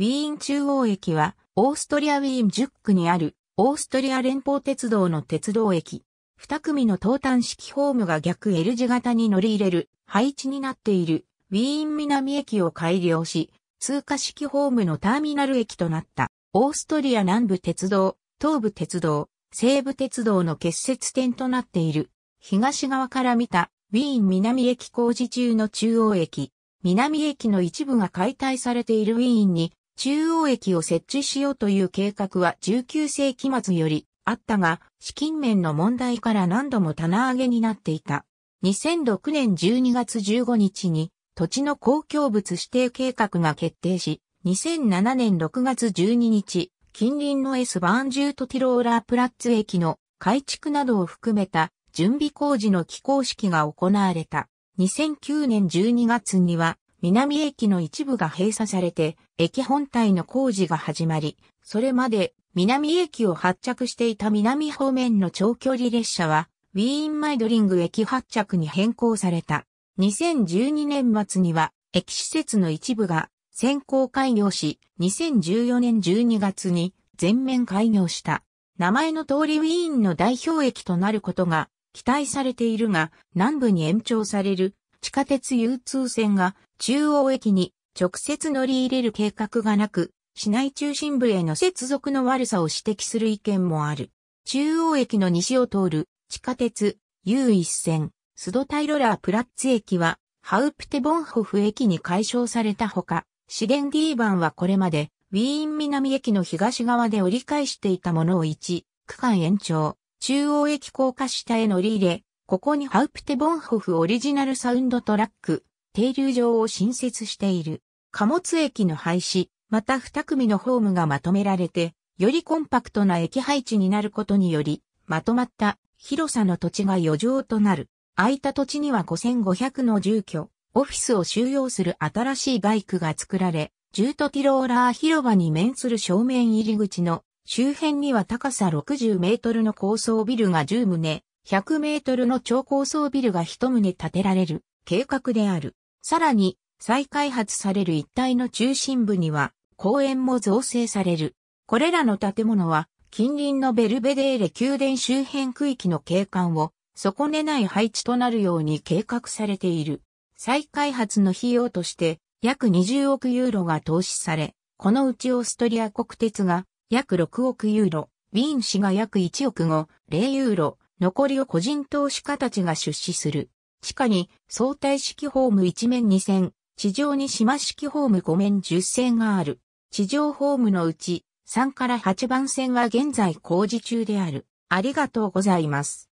ウィーン中央駅は、オーストリアウィーン10区にある、オーストリア連邦鉄道の鉄道駅。二組の東端式ホームが逆 L 字型に乗り入れる配置になっているウィーン南駅を改良し、通過式ホームのターミナル駅となったオーストリア南部鉄道、東部鉄道、西部鉄道の結節点となっている。東側から見たウィーン南駅工事中の中央駅、南駅の一部が解体されているウィーンに中央駅を設置しようという計画は19世紀末よりあったが、資金面の問題から何度も棚上げになっていた。2006年12月15日に土地の公共物指定計画が決定し、2007年6月12日、近隣の S バーンジュートティローラープラッツ駅の改築などを含めた準備工事の起工式が行われた。2009年12月には南駅の一部が閉鎖されて、駅本体の工事が始まり、それまで南駅を発着していた南方面の長距離列車は、ウィーンマイドリング駅発着に変更された。2012年末には、駅施設の一部が先行開業し、2014年12月に全面開業した。名前の通りウィーンの代表駅となることが期待されているが、南部に延長される地下鉄 U2 線が中央駅に直接乗り入れる計画がなく、市内中心部への接続の悪さを指摘する意見もある。中央駅の西を通る地下鉄 U1 線、須戸タイロラープラッツ駅は、ハウプテボンホフ駅に解消されたほか、シデンディーバンはこれまで、ウィーン南駅の東側で折り返していたものを1、区間延長、中央駅高架下へ乗り入れ、ここにハウプテボンホフオリジナルサウンドトラック、停留場を新設している。貨物駅の廃止、また二組のホームがまとめられて、よりコンパクトな駅配置になることにより、まとまった広さの土地が余剰となる。空いた土地には5500の住居、オフィスを収容する新しいバイクが作られ、ジュートティローラー広場に面する正面入り口の周辺には高さ60メートルの高層ビルが10棟、100メートルの超高層ビルが一棟建てられる計画である。さらに、再開発される一帯の中心部には、公園も造成される。これらの建物は、近隣のベルベデーレ宮殿周辺区域の景観を損ねない配置となるように計画されている。再開発の費用として約20億ユーロが投資され、このうちオーストリア国鉄が約6億ユーロ、ウィーン市が約1億5、0ユーロ、残りを個人投資家たちが出資する。地下に相対式ホーム1面2線、地上に島式ホーム5面10線がある。地上ホームのうち3から8番線は現在工事中である。ありがとうございます。